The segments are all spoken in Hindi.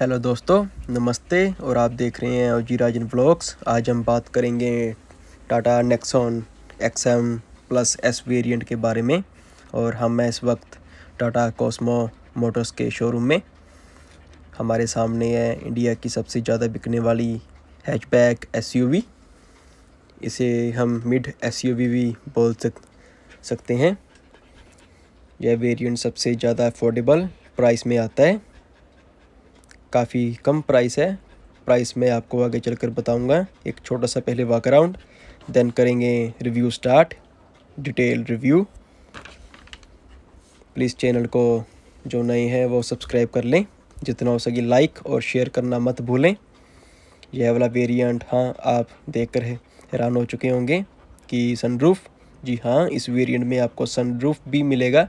हेलो दोस्तों नमस्ते और आप देख रहे हैं ओजी राजन ब्लॉग्स आज हम बात करेंगे Tata Nexon XM plus S variant के बारे में और हम हैं इस वक्त टाटा कॉस्मो मोटर्स के शोरूम में हमारे सामने है इंडिया की सबसे ज़्यादा बिकने वाली हैचबैक एसयूवी इसे हम मिड एसयूवी भी बोल सक सकते हैं यह वेरिएंट सबसे ज़्यादा अफोर्डेबल प्राइस में आता है काफ़ी कम प्राइस है प्राइस मैं आपको आगे चल कर बताऊँगा एक छोटा सा पहले वॉक अराउंड देन करेंगे review start detail review please channel को जो नए हैं वो सब्सक्राइब कर लें जितना हो सके लाइक और शेयर करना मत भूलें यह वाला वेरिएंट हाँ आप देख कर हैरान हो चुके होंगे कि सनरूफ जी हाँ इस वेरिएंट में आपको सनरूफ भी मिलेगा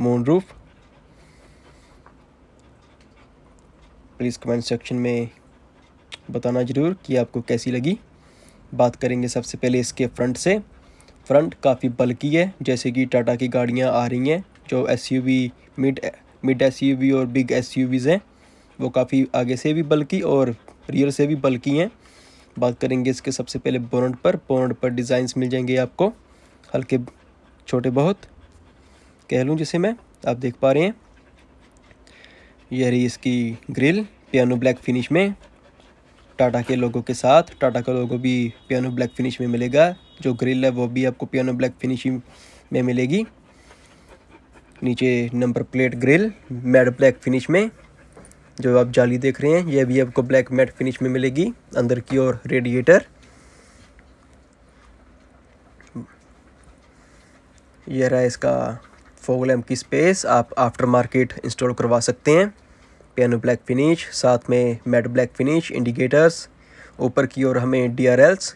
moon roof please comment section में बताना ज़रूर कि आपको कैसी लगी बात करेंगे सबसे पहले इसके फ्रंट से फ्रंट काफ़ी बल्कि है जैसे कि टाटा की गाड़ियाँ आ रही हैं जो एस मिड मिड एस और बिग एस हैं वो काफ़ी आगे से भी बल्कि और रियर से भी बल्कि हैं बात करेंगे इसके सबसे पहले बोनट पर बोनट पर डिज़ाइंस मिल जाएंगे आपको हल्के छोटे बहुत कह लूँ जिसे मैं आप देख पा रहे हैं ये रही इसकी ग्रिल पियानो ब्लैक फिनिश में टाटा के लोगों के साथ टाटा का लोगो भी पियानो ब्लैक फिनिश में मिलेगा जो ग्रिल है वो भी आपको पियानो ब्लैक फिनिशिंग में मिलेगी नीचे number plate grille matte black finish में जो आप जाली देख रहे हैं यह भी आपको ब्लैक मैट फिनिश में मिलेगी अंदर की ओर रेडिएटर यह रहा इसका फोगल की स्पेस आप आफ्टर मार्केट इंस्टॉल करवा सकते हैं पियानो ब्लैक फिनिश साथ में मेट ब्लैक फिनिश इंडिकेटर्स ऊपर की ओर हमें D R Ls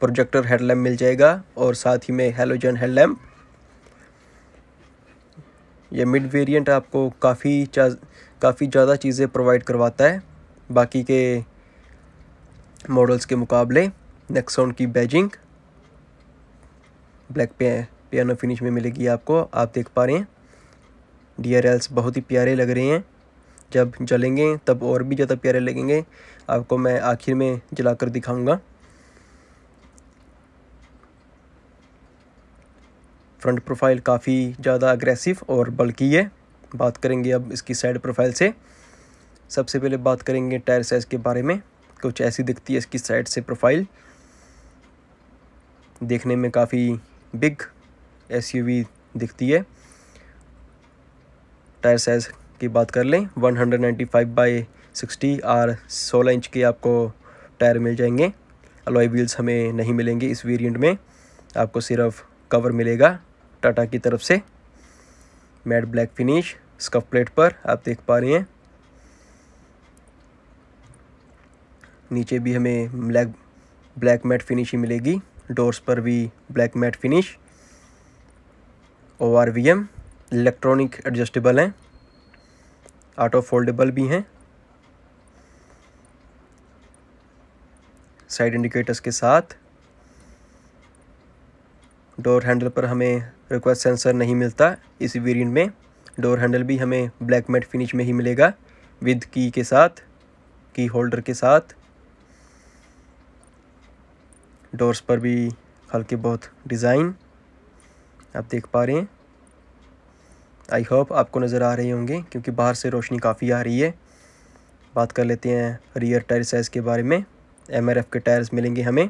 projector headlamp मिल जाएगा और साथ ही में हेलोजन हेडलैम्प यह मिड वेरिएंट आपको काफ़ी काफ़ी ज़्यादा चीज़ें प्रोवाइड करवाता है बाकी के मॉडल्स के मुकाबले नेक्सोन की बैजिंग ब्लैक पे पियानो फिनिश में मिलेगी आपको आप देख पा रहे हैं डी बहुत ही प्यारे लग रहे हैं जब जलेंगे तब और भी ज़्यादा प्यारे लगेंगे आपको मैं आखिर में जला कर दिखाऊँगा फ्रंट प्रोफाइल काफ़ी ज़्यादा अग्रेसिव और बल्कि है बात करेंगे अब इसकी साइड प्रोफाइल से सबसे पहले बात करेंगे टायर साइज़ के बारे में कुछ ऐसी दिखती है इसकी साइड से प्रोफाइल देखने में काफ़ी बिग एस दिखती है टायर साइज़ की बात कर लें 195 hundred ninety five by sixty R सोलह इंच के आपको टायर मिल जाएंगे अलॉय व्हील्स हमें नहीं मिलेंगे इस वेरिएंट में आपको सिर्फ कवर मिलेगा टाटा की तरफ से matte black finish scuff plate पर आप देख पा रहे हैं नीचे भी हमें ब्लैक ब्लैक मैट फिनिश ही मिलेगी डोर्स पर भी black matte finish O R V M electronic adjustable हैं ऑटो फोल्डेबल भी हैं साइड इंडिकेटर्स के साथ डोर हैंडल पर हमें रिक्वेस्ट सेंसर नहीं मिलता इस वेरिएंट में डोर हैंडल भी हमें ब्लैक मेट फिनिश में ही मिलेगा विद की के साथ की होल्डर के साथ डोर्स पर भी हल्के बहुत डिज़ाइन आप देख पा रहे हैं आई होप आपको नज़र आ रहे होंगे क्योंकि बाहर से रोशनी काफ़ी आ रही है बात कर लेते हैं रियर टायर साइज़ के बारे में एम के टायर्स मिलेंगे हमें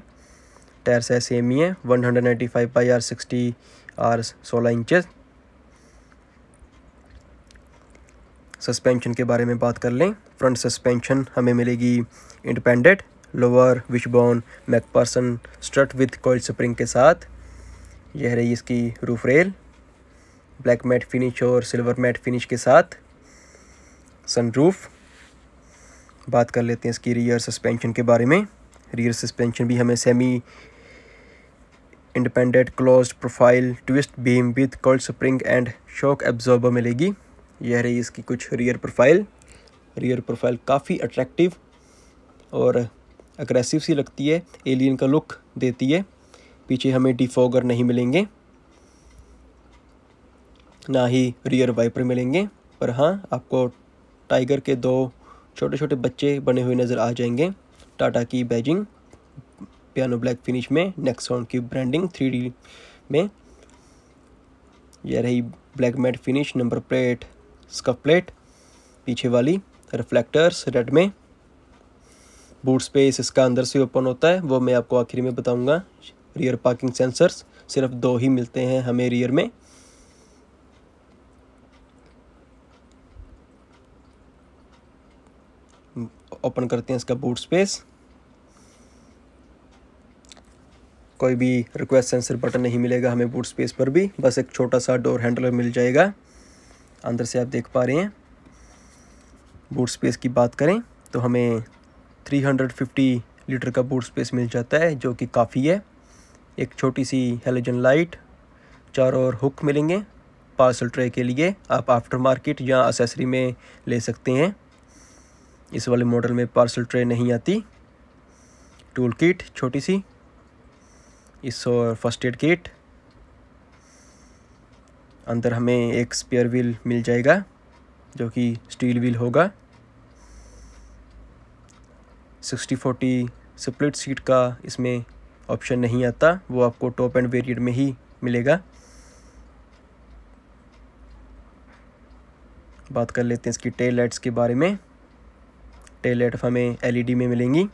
टायर साइज सेम ही है one hundred ninety five by R sixty R सोलह इंचज सस्पेंशन के बारे में बात कर लें फ्रंट सस्पेंशन हमें मिलेगी independent lower wishbone McPherson strut with coil spring के साथ यह रही इसकी roof rail black matte finish और सिल्वर मैट फिनिश के साथ सनरूफ बात कर लेते हैं इसकी रियर सस्पेंशन के बारे में रियर सस्पेंशन भी हमें semi independent close profile twist beam with coil spring and shock absorber मिलेगी यह रही इसकी कुछ रियर प्रोफाइल रियर प्रोफाइल काफ़ी अट्रैक्टिव और अग्रेसिव सी लगती है एलियन का लुक देती है पीछे हमें डिफॉगर नहीं मिलेंगे ना ही रियर वाइपर मिलेंगे पर हाँ आपको टाइगर के दो छोटे छोटे बच्चे बने हुए नज़र आ जाएंगे टाटा की बैजिंग पियानो ब्लैक फिनिश में नेक्सॉन की ब्रांडिंग थ्री में यह रही black matte finish number plate scuff plate पीछे वाली रिफ्लेक्टर्स रेड में बूट स्पेस इसका अंदर से ओपन होता है वो मैं आपको आखिरी में बताऊंगा रियर पार्किंग सेंसर्स सिर्फ दो ही मिलते हैं हमें रियर में ओपन करते हैं इसका बूट स्पेस कोई भी रिक्वेस्ट सेंसर बटन नहीं मिलेगा हमें बूट स्पेस पर भी बस एक छोटा सा डोर हैंडलर मिल जाएगा अंदर से आप देख पा रहे हैं बूट स्पेस की बात करें तो हमें 350 लीटर का बूट स्पेस मिल जाता है जो कि काफ़ी है एक छोटी सी हेलोजन लाइट चार और हुक मिलेंगे पार्सल ट्रे के लिए आप आफ्टर मार्केट या असेसरी में ले सकते हैं इस वाले मॉडल में पार्सल ट्रे नहीं आती टूल किट छोटी सी इस और फर्स्ट एड किट अंदर हमें एक स्पेयर व्हील मिल जाएगा जो कि स्टील व्हील होगा सिक्सटी फोर्टी स्प्लिट सीट का इसमें ऑप्शन नहीं आता वो आपको टॉप एंड वेरिएंट में ही मिलेगा बात कर लेते हैं इसकी टेल लाइट्स के बारे में टेल लाइट हमें एलईडी e में मिलेंगी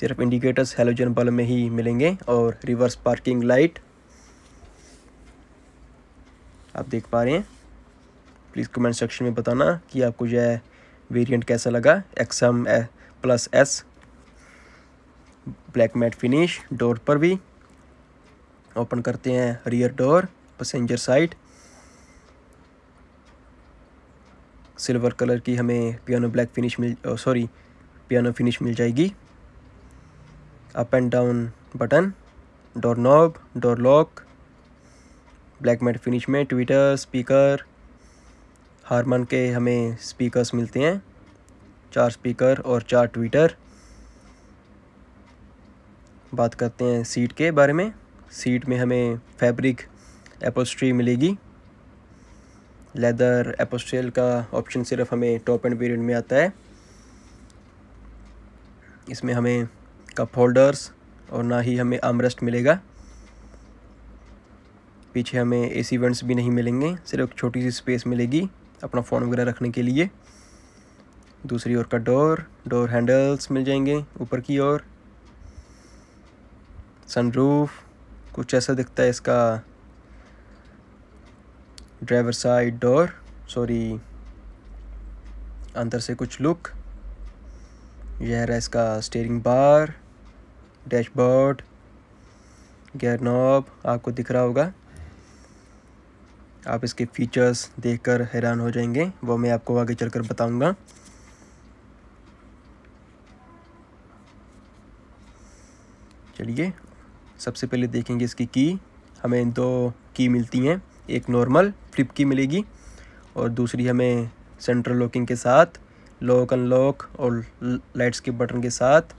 सिर्फ इंडिकेटर्स हेलोजन बल्ब में ही मिलेंगे और रिवर्स पार्किंग लाइट आप देख पा रहे हैं प्लीज़ कमेंट सेक्शन में बताना कि आपको यह वेरिएंट कैसा लगा XM plus S black matte finish door पर भी ओपन करते हैं rear door passenger side silver colour की हमें पियानो ब्लैक फिनिश मिल सॉरी पियानो फिनिश मिल जाएगी up and down button door knob door lock black matte finish में ट्विटर स्पीकर हारमन के हमें स्पीकर्स मिलते हैं चार स्पीकर और चार ट्विटर बात करते हैं सीट के बारे में सीट में हमें फैब्रिक एपोस्ट्री मिलेगी लेदर एपोस्ट्रियल का ऑप्शन सिर्फ हमें टॉप एंड पीरियड में आता है इसमें हमें कप होल्डर्स और ना ही हमें आमरेस्ट मिलेगा पीछे हमें ए सी वेंट्स भी नहीं मिलेंगे सिर्फ छोटी सी स्पेस मिलेगी अपना फ़ोन वगैरह रखने के लिए दूसरी ओर का डोर डोर हैंडल्स मिल जाएंगे ऊपर की ओर सनरूफ कुछ ऐसा दिखता है इसका ड्राइवर साइड डोर सॉरी अंदर से कुछ लुक यह रहा इसका steering bar dashboard gear knob आपको दिख रहा होगा आप इसके फीचर्स देखकर हैरान हो जाएंगे वो मैं आपको आगे चलकर बताऊंगा चलिए सबसे पहले देखेंगे इसकी की हमें दो की मिलती हैं एक नॉर्मल फ्लिप की मिलेगी और दूसरी हमें सेंट्रल लॉकिंग के साथ लॉक अनलॉक और लाइट्स के बटन के साथ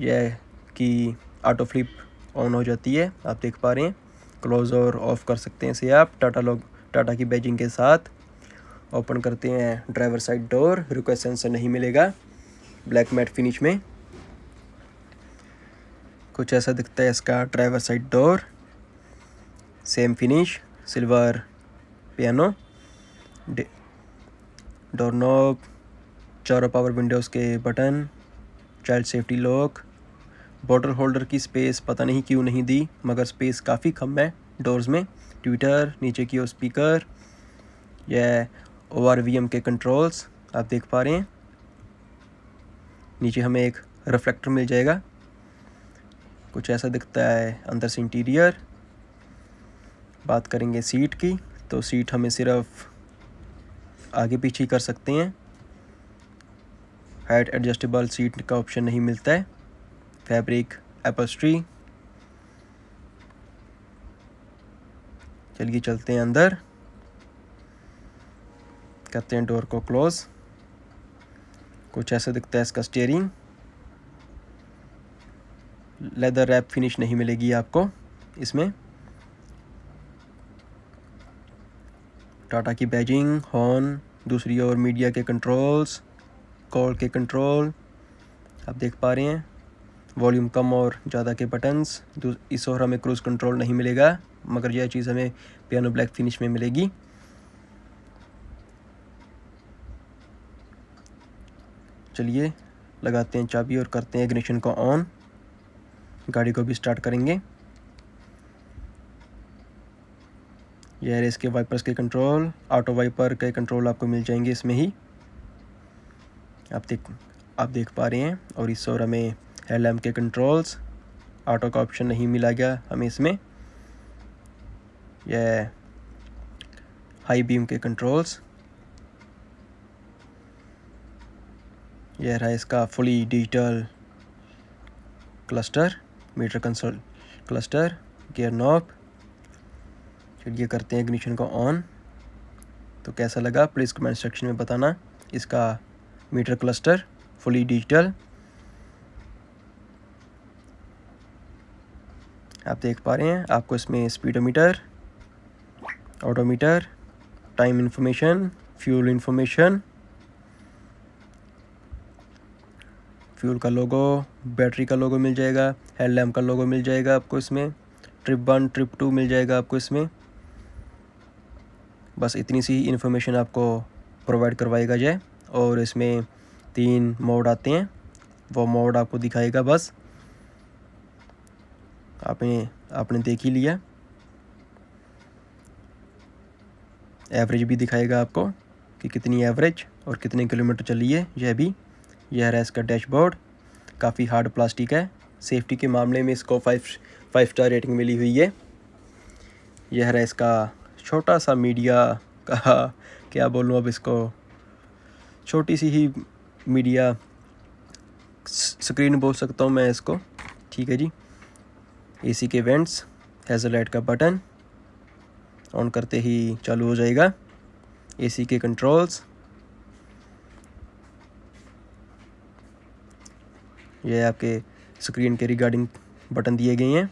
यह की ऑटो फ्लिप ऑन हो जाती है आप देख पा रहे हैं क्लोज और ऑफ़ कर सकते हैं इसे आप टाटा लॉक टाटा की बैजिंग के साथ ओपन करते हैं driver side door request sensor नहीं मिलेगा ब्लैक मैट फिनिश में कुछ ऐसा दिखता है इसका driver side door same finish silver piano door knob चारों पावर विंडोज़ के button child safety lock bottle holder की स्पेस पता नहीं क्यों नहीं दी मगर स्पेस काफ़ी कम है डोर्स में ट्विटर नीचे की ओर स्पीकर यह ओ आर वी एम के कंट्रोल्स आप देख पा रहे हैं नीचे हमें एक रिफ्लेक्टर मिल जाएगा कुछ ऐसा दिखता है अंदर से इंटीरियर बात करेंगे सीट की तो सीट हमें सिर्फ आगे पीछे कर सकते हैं हाइट एडजस्टेबल सीट का ऑप्शन नहीं मिलता है फैब्रिक एपस्ट्री चलिए चलते हैं अंदर करते हैं डोर को क्लोज़ कुछ ऐसा दिखता है इसका स्टेयरिंग लेदर रैप फिनिश नहीं मिलेगी आपको इसमें टाटा की बैजिंग हॉर्न दूसरी ओर मीडिया के कंट्रोल्स कॉल के कंट्रोल आप देख पा रहे हैं वॉल्यूम कम और ज़्यादा के बटन्स इस और हमें क्रूज़ कंट्रोल नहीं मिलेगा मगर यह चीज़ हमें पियानो ब्लैक फिनिश में मिलेगी चलिए लगाते हैं चाबी और करते हैं इग्निशन को ऑन गाड़ी को भी स्टार्ट करेंगे ये है इसके वाइपर्स के कंट्रोल ऑटो वाइपर के कंट्रोल आपको मिल जाएंगे इसमें ही आप देख आप देख पा रहे हैं और इस और हमें हेल के कंट्रोल्स ऑटो का ऑप्शन नहीं मिला गया हमें इसमें यह हाई बीम के कंट्रोल्स यह रहा इसका fully digital cluster meter console cluster gear knob फिर ये करते हैं इग्निशन को ऑन तो कैसा लगा प्लीज़ कमेंट सेक्शन में बताना इसका मीटर क्लस्टर फुली डिजिटल आप देख पा रहे हैं आपको इसमें speedometer odometer time information fuel information fuel का लोगो बैटरी का लोगो मिल जाएगा हेड लैम्प का लोगो मिल जाएगा आपको इसमें ट्रिप वन ट्रिप टू मिल जाएगा आपको इसमें बस इतनी सी इन्फॉर्मेशन आपको प्रोवाइड करवाएगा जाए और इसमें तीन मोड आते हैं वो मोड आपको दिखाएगा बस आपने आपने देख ही लिया एवरेज भी दिखाएगा आपको कि कितनी एवरेज और कितने किलोमीटर चली है यह भी यह रहा इसका डैशबोर्ड काफ़ी हार्ड प्लास्टिक है सेफ्टी के मामले में इसको फाइव फाइव स्टार रेटिंग मिली हुई है यह रहा इसका छोटा सा मीडिया का क्या बोलूँ अब इसको छोटी सी ही मीडिया स्क्रीन बोल सकता हूँ मैं इसको ठीक है जी एसी के वेंट्स हेजलाइट का बटन ऑन करते ही चालू हो जाएगा एसी के कंट्रोल्स ये आपके स्क्रीन के रिगार्डिंग बटन दिए गए हैं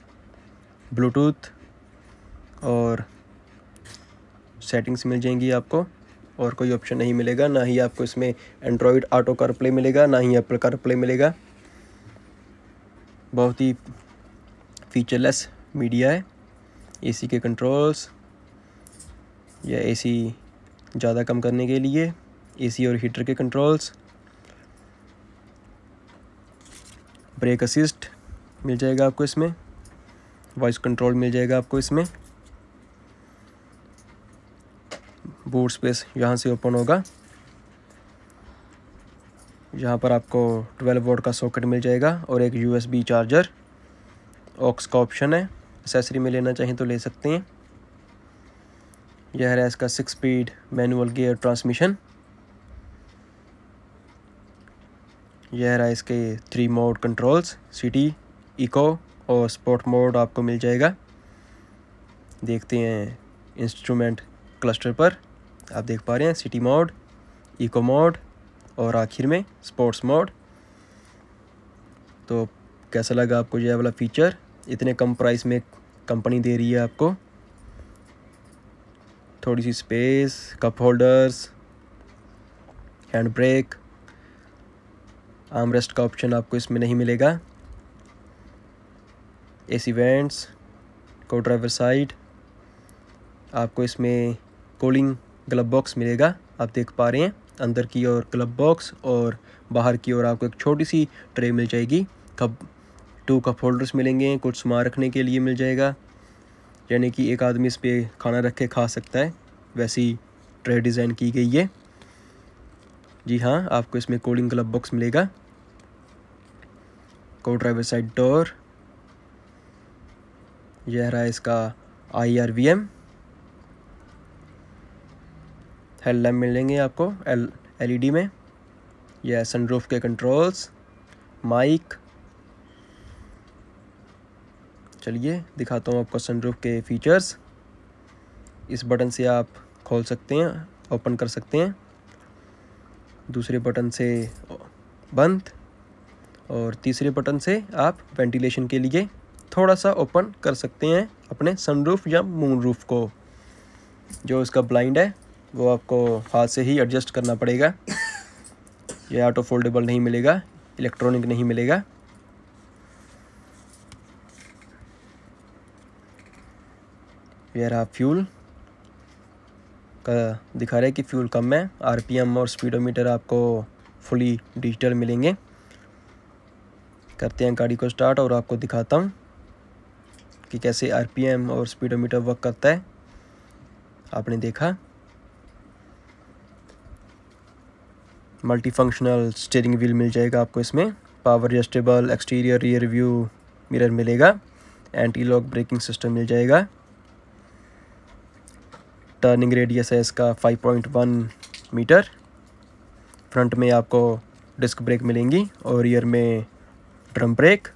ब्लूटूथ और सेटिंग्स मिल जाएंगी आपको और कोई ऑप्शन नहीं मिलेगा ना ही आपको इसमें एंड्रॉयड ऑटो कार प्ले मिलेगा ना ही एप्पल कार प्ले मिलेगा बहुत ही फीचरलेस मीडिया है एसी के कंट्रोल्स या एसी ज़्यादा कम करने के लिए एसी और हीटर के कंट्रोल्स ब्रेक असिस्ट मिल जाएगा आपको इसमें वॉइस कंट्रोल मिल जाएगा आपको इसमें बूट स्पेस यहाँ से ओपन होगा यहाँ पर आपको 12 वोल्ट का सॉकेट मिल जाएगा और एक यूएसबी चार्जर ऑक्स का ऑप्शन है एसेसरी में लेना चाहें तो ले सकते हैं यह है इसका six speed manual gear transmission यह रहा इसके three mode controls city eco और स्पोर्ट मोड आपको मिल जाएगा देखते हैं इंस्ट्रूमेंट क्लस्टर पर आप देख पा रहे हैं सिटी मोड इको मोड और आखिर में स्पोर्ट्स मोड तो कैसा लगा आपको यह वाला फ़ीचर इतने कम प्राइस में कंपनी दे रही है आपको थोड़ी सी space cup holders hand brake arm rest का ऑप्शन आपको इसमें नहीं मिलेगा एसी वेंट्स को ड्राइवर साइड आपको इसमें कोलिंग ग्लब बॉक्स मिलेगा आप देख पा रहे हैं अंदर की ओर ग्लब बॉक्स और बाहर की ओर आपको एक छोटी सी ट्रे मिल जाएगी कप टू कप होल्डर्स मिलेंगे कुछ सामान रखने के लिए मिल जाएगा यानी कि एक आदमी इस पर खाना रख के खा सकता है वैसी ट्रे डिज़ाइन की गई है जी हाँ आपको इसमें कोलिंग ग्लब बॉक्स मिलेगा को ड्राइवर साइड डोर यह रहा इसका I R V M headlamp मिलेंगे आपको एल डी में यह सनरूफ के कंट्रोल्स माइक चलिए दिखाता हूँ आपको सनरूफ के फीचर्स इस बटन से आप खोल सकते हैं ओपन कर सकते हैं दूसरे बटन से बंद और तीसरे बटन से आप वेंटिलेशन के लिए थोड़ा सा ओपन कर सकते हैं अपने सनरूफ या मून रूफ को जो इसका ब्लाइंड है वो आपको हाथ से ही एडजस्ट करना पड़ेगा ये ऑटो फोल्डेबल नहीं मिलेगा इलेक्ट्रॉनिक नहीं मिलेगा ये रहा फ्यूल का दिखा रहे हैं कि फ्यूल कम है आरपीएम और स्पीडोमीटर आपको फुली डिजिटल मिलेंगे करते हैं गाड़ी को स्टार्ट और आपको दिखाता हूँ कि कैसे आरपीएम और स्पीडोमीटर वर्क करता है आपने देखा मल्टी फंक्शनल स्टेयरिंग व्हील मिल जाएगा आपको इसमें power adjustable exterior rear view mirror मिलेगा एंटी लॉक ब्रेकिंग सिस्टम मिल जाएगा टर्निंग रेडियस है इसका 5.1 मीटर फ्रंट में आपको डिस्क ब्रेक मिलेंगी और रियर में drum brake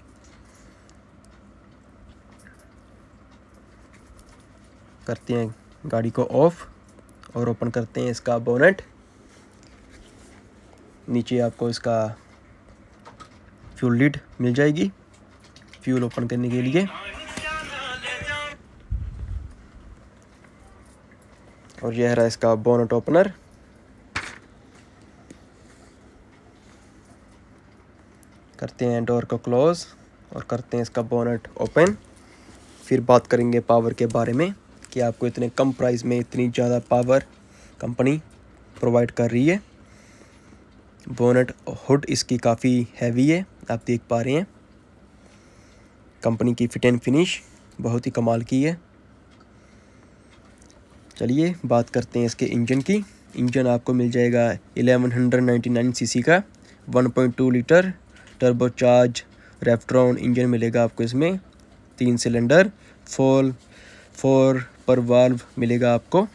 करते हैं गाड़ी को ऑफ और ओपन करते हैं इसका बोनेट नीचे आपको इसका फ्यूल लीड मिल जाएगी फ्यूल ओपन करने के लिए और यह रहा इसका बोनेट ओपनर करते हैं डोर को क्लोज़ और करते हैं इसका बोनट ओपन फिर बात करेंगे पावर के बारे में कि आपको इतने कम प्राइस में इतनी ज़्यादा पावर कंपनी प्रोवाइड कर रही है बोनट हुड इसकी काफ़ी हैवी है आप देख पा रहे हैं कंपनी की फिट एंड फिनिश बहुत ही कमाल की है चलिए बात करते हैं इसके इंजन की इंजन आपको मिल जाएगा 1199 सीसी का 1.2 लीटर टर्बोचार्ज रेफ्ट्रॉन इंजन मिलेगा आपको इसमें तीन सिलेंडर फोल फोर पर वाल्व मिलेगा आपको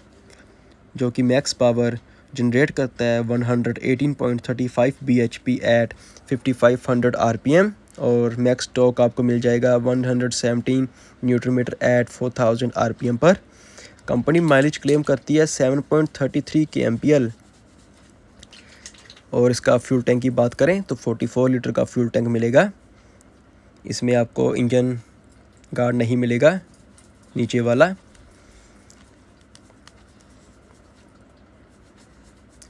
जो कि मैक्स पावर जनरेट करता है 118.35 bhp एट 5500 rpm और मैक्स टॉक आपको मिल जाएगा 117 न्यूटन मीटर एट 4000 rpm पर कंपनी माइलेज क्लेम करती है 7.33 पॉइंट और इसका फ्यूल टैंक की बात करें तो 44 लीटर का फ्यूल टैंक मिलेगा इसमें आपको इंजन गार्ड नहीं मिलेगा नीचे वाला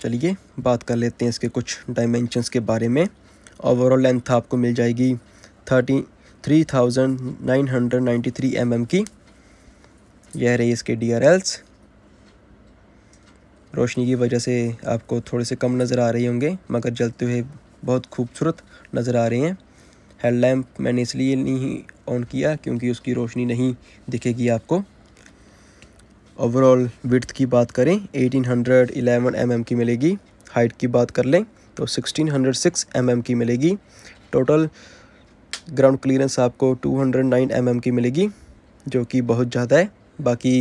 चलिए बात कर लेते हैं इसके कुछ डायमेंशंस के बारे में ओवरऑल लेंथ आपको मिल जाएगी thirty three thousand nine hundred ninety three M M की यह रही इसके डी आर एल्स रोशनी की वजह से आपको थोड़े से कम नज़र आ रहे होंगे मगर जलते हुए बहुत खूबसूरत नज़र आ रहे हैं हेड लैम्प मैंने इसलिए नहीं ऑन किया क्योंकि उसकी रोशनी नहीं दिखेगी आपको ओवरऑल विड्थ की बात करें 1811 mm की मिलेगी हाइट की बात कर लें तो 1606 mm की मिलेगी टोटल ग्राउंड क्लियरेंस आपको 209 mm की मिलेगी जो कि बहुत ज़्यादा है बाकी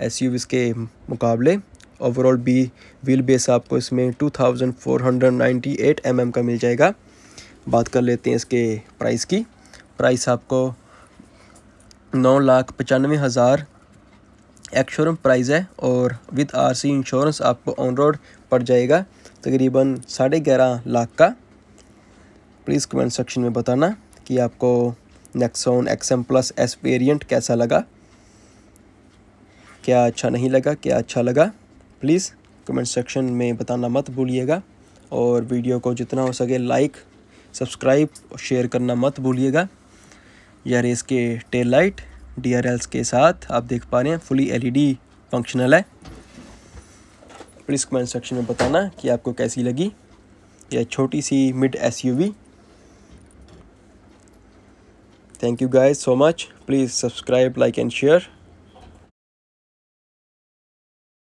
एस के मुकाबले ओवरऑल बी व्हील बेस आपको इसमें 2498 एम का मिल जाएगा बात कर लेते हैं इसके प्राइस की प्राइस आपको नौ लाख पचानवे हज़ार एक्शोरम प्राइस है और विद आरसी इंश्योरेंस आपको ऑन रोड पड़ जाएगा तकरीबन साढ़े ग्यारह लाख का प्लीज़ कमेंट सेक्शन में बताना कि आपको Nexon XM plus S variant कैसा लगा क्या अच्छा नहीं लगा क्या अच्छा लगा प्लीज़ कमेंट सेक्शन में बताना मत भूलिएगा और वीडियो को जितना हो सके लाइक सब्सक्राइब और शेयर करना मत भूलिएगा यार रेस के टेल लाइट डी के साथ आप देख पा रहे हैं फुली एलईडी फंक्शनल है प्लीज़ कमेंट सेक्शन में बताना कि आपको कैसी लगी यह छोटी सी mid SUV thank you guys so much please subscribe like and share